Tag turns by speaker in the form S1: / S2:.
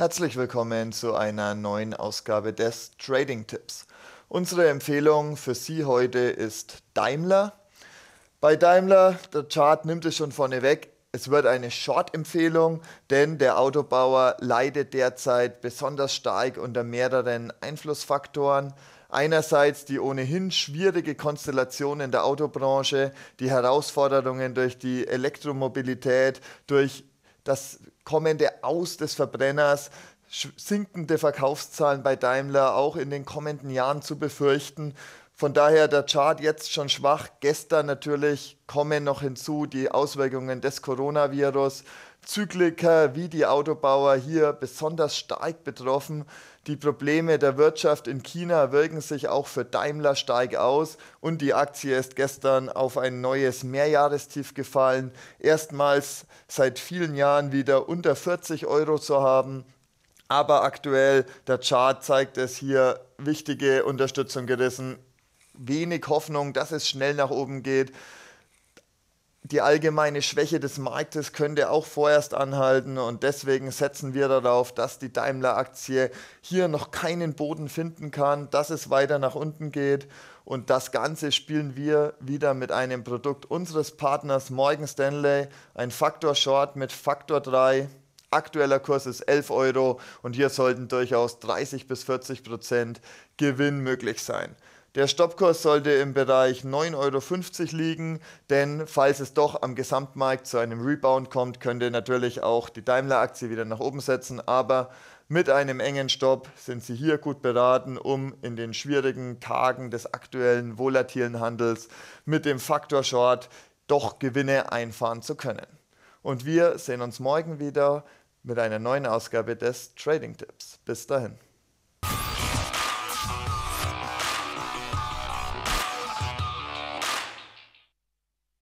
S1: Herzlich willkommen zu einer neuen Ausgabe des Trading Tipps. Unsere Empfehlung für Sie heute ist Daimler. Bei Daimler, der Chart nimmt es schon vorne weg, es wird eine Short-Empfehlung, denn der Autobauer leidet derzeit besonders stark unter mehreren Einflussfaktoren. Einerseits die ohnehin schwierige Konstellation in der Autobranche, die Herausforderungen durch die Elektromobilität, durch das kommende Aus des Verbrenners, sinkende Verkaufszahlen bei Daimler auch in den kommenden Jahren zu befürchten. Von daher der Chart jetzt schon schwach. Gestern natürlich kommen noch hinzu die Auswirkungen des Coronavirus. Zykliker wie die Autobauer hier besonders stark betroffen. Die Probleme der Wirtschaft in China wirken sich auch für Daimler stark aus und die Aktie ist gestern auf ein neues Mehrjahrestief gefallen. Erstmals seit vielen Jahren wieder unter 40 Euro zu haben. Aber aktuell, der Chart zeigt es hier, wichtige Unterstützung gerissen wenig Hoffnung, dass es schnell nach oben geht. Die allgemeine Schwäche des Marktes könnte auch vorerst anhalten und deswegen setzen wir darauf, dass die Daimler-Aktie hier noch keinen Boden finden kann, dass es weiter nach unten geht und das Ganze spielen wir wieder mit einem Produkt unseres Partners Morgan Stanley, ein Faktor Short mit Faktor 3. Aktueller Kurs ist 11 Euro und hier sollten durchaus 30 bis 40 Prozent Gewinn möglich sein. Der Stoppkurs sollte im Bereich 9,50 Euro liegen, denn falls es doch am Gesamtmarkt zu einem Rebound kommt, könnte natürlich auch die Daimler-Aktie wieder nach oben setzen, aber mit einem engen Stopp sind Sie hier gut beraten, um in den schwierigen Tagen des aktuellen volatilen Handels mit dem Faktor Short doch Gewinne einfahren zu können. Und wir sehen uns morgen wieder mit einer neuen Ausgabe des Trading Tipps. Bis dahin.